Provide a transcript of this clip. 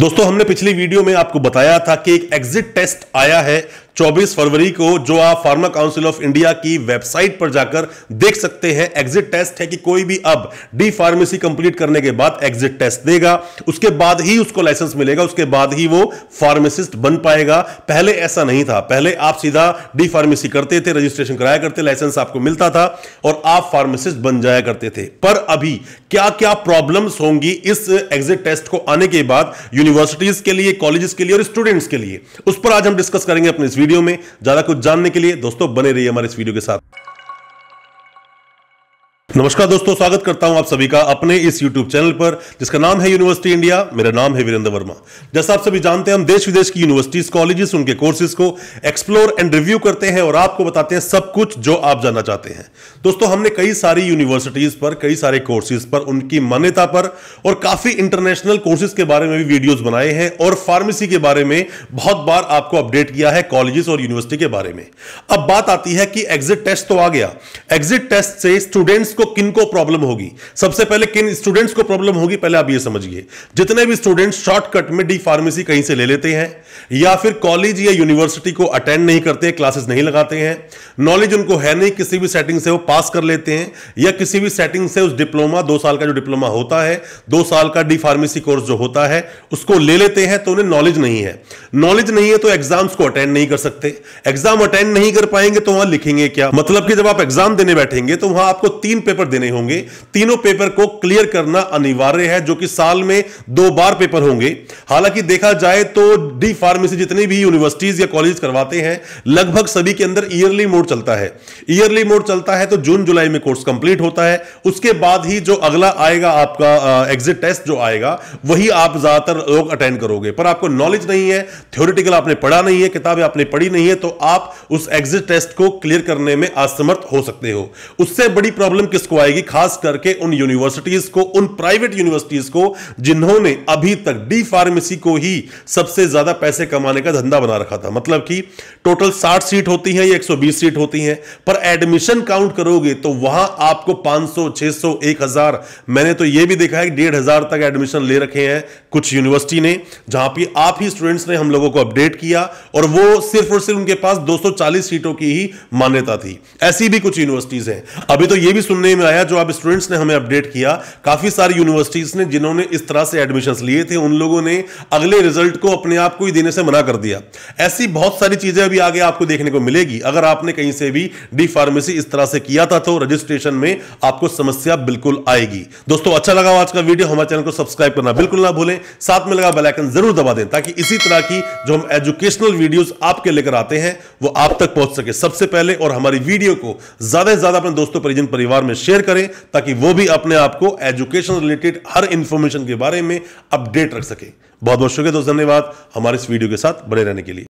दोस्तों हमने पिछली वीडियो में आपको बताया था कि एक एग्जिट टेस्ट आया है 24 फरवरी को जो आप फार्मा काउंसिल ऑफ इंडिया की वेबसाइट पर जाकर देख सकते हैं एग्जिट टेस्ट है कि कोई भी अब डी फार्मेसी कंप्लीट करने के बाद एग्जिट टेस्ट देगा उसके बाद ही उसको लाइसेंस मिलेगा उसके बाद ही वो फार्मेसिस्ट बन पाएगा पहले ऐसा नहीं था पहले आप सीधा डी फार्मेसी करते थे रजिस्ट्रेशन कराया करते लाइसेंस आपको मिलता था और आप फार्मेसिस्ट बन जाया करते थे पर अभी क्या क्या प्रॉब्लम्स होंगी इस एग्जिट टेस्ट को आने के बाद यूनिवर्सिटीज के लिए कॉलेजेस के लिए और स्टूडेंट्स के लिए उस पर आज हम डिस्कस करेंगे अपने इस वीडियो में ज्यादा कुछ जानने के लिए दोस्तों बने रहिए हमारे इस वीडियो के साथ नमस्कार दोस्तों स्वागत करता हूं आप सभी का अपने इस YouTube चैनल पर जिसका नाम है यूनिवर्सिटी इंडिया मेरा नाम है वीरेंद्र वर्मा जैसा आप सभी जानते हैं हम देश विदेश की यूनिवर्सिटीज कॉलेजेस उनके कोर्सेज को एक्सप्लोर एंड रिव्यू करते हैं और आपको बताते हैं सब कुछ जो आप जानना चाहते हैं दोस्तों हमने कई सारी यूनिवर्सिटीज पर कई सारे कोर्सेज पर उनकी मान्यता पर और काफी इंटरनेशनल कोर्सेज के बारे में भी वीडियोज बनाए हैं और फार्मेसी के बारे में बहुत बार आपको अपडेट किया है कॉलेजेस और यूनिवर्सिटी के बारे में अब बात आती है कि एग्जिट टेस्ट तो आ गया एग्जिट टेस्ट से स्टूडेंट्स को किन को प्रॉब्लम होगी सबसे पहले किन स्टूडेंट्स को प्रॉब्लम होगी पहले आप ये समझिए जितने भी स्टूडेंट्स शॉर्टकट में डी फार्मेसी कहीं से ले लेते हैं या फिर कॉलेज या यूनिवर्सिटी को अटेंड नहीं करते क्लासेस नहीं लगाते हैं नॉलेज उनको है नहीं किसी भी सेटिंग से वो पास कर लेते हैं या किसी भी सेटिंग से उस डिप्लोमा दो साल का जो डिप्लोमा होता है दो साल का डी फार्मेसी कोर्स जो होता है उसको ले लेते हैं तो उन्हें नॉलेज नहीं है नॉलेज नहीं है तो एग्जाम्स को अटेंड नहीं कर सकते एग्जाम अटेंड नहीं कर पाएंगे तो वहां लिखेंगे क्या मतलब कि जब आप एग्जाम देने बैठेंगे तो वहां आपको तीन पेपर देने होंगे तीनों पेपर को क्लियर करना अनिवार्य है जो कि साल में दो बार पेपर होंगे हालांकि देखा जाए तो डी फार्मेसी जितनी भी यूनिवर्सिटीज या कॉलेज करवाते हैं लगभग सभी के अंदर ईयरली मोड चलता है ईयरली मोड चलता है तो जून जुलाई में कोर्स कंप्लीट होता है उसके बाद ही जो अगला आएगा आपका एग्जिट टेस्ट जो आएगा वही आप ज्यादातर लोग अटेंड करोगे पर आपको नॉलेज नहीं है थ्योरिटिकल आपने पढ़ा नहीं है किताबें आपने पढ़ी नहीं है तो आप उस एग्जिट टेस्ट को क्लियर करने में असमर्थ हो सकते हो उससे बड़ी प्रॉब्लम किस किसको आएगी खास करके उन यूनिवर्सिटीज को उन प्राइवेट यूनिवर्सिटीज को जिन्होंने अभी तक डी फार्मेसी को ही सबसे ज्यादा पैसे कमाने का धंधा बना रखा था मतलब कि टोटल 60 सीट होती है या 120 सीट होती है पर एडमिशन काउंट करोगे तो वहां आपको 500 600 1000 मैंने तो यह भी देखा है कि डेढ़ हजार तक एडमिशन ले रखे हैं कुछ यूनिवर्सिटी ने जहां पर आप ही स्टूडेंट्स ने हम लोगों को अपडेट किया और वो सिर्फ और सिर्फ उनके पास 240 सीटों की ही मान्यता थी ऐसी भी कुछ यूनिवर्सिटीज हैं अभी तो यह भी सुनने सुनने में आया जो आप स्टूडेंट्स ने हमें अपडेट किया काफ़ी सारी यूनिवर्सिटीज़ ने जिन्होंने इस तरह से एडमिशन लिए थे उन लोगों ने अगले रिजल्ट को अपने आप को ही देने से मना कर दिया ऐसी बहुत सारी चीज़ें अभी आगे आपको देखने को मिलेगी अगर आपने कहीं से भी डी फार्मेसी इस तरह से किया था तो रजिस्ट्रेशन में आपको समस्या बिल्कुल आएगी दोस्तों अच्छा लगा आज का वीडियो हमारे चैनल को सब्सक्राइब करना बिल्कुल ना भूलें साथ में लगा बेलाइकन जरूर दबा दें ताकि इसी तरह की जो हम एजुकेशनल वीडियोस आपके लेकर आते हैं वो आप तक पहुंच सके सबसे पहले और हमारी वीडियो को ज्यादा से ज्यादा अपने दोस्तों परिजन परिवार में शेयर करें ताकि वो भी अपने आप को एजुकेशन रिलेटेड हर इंफॉर्मेशन के बारे में अपडेट रख सके बहुत बहुत शुक्रिया दोस्त धन्यवाद हमारे इस वीडियो के साथ बने रहने के लिए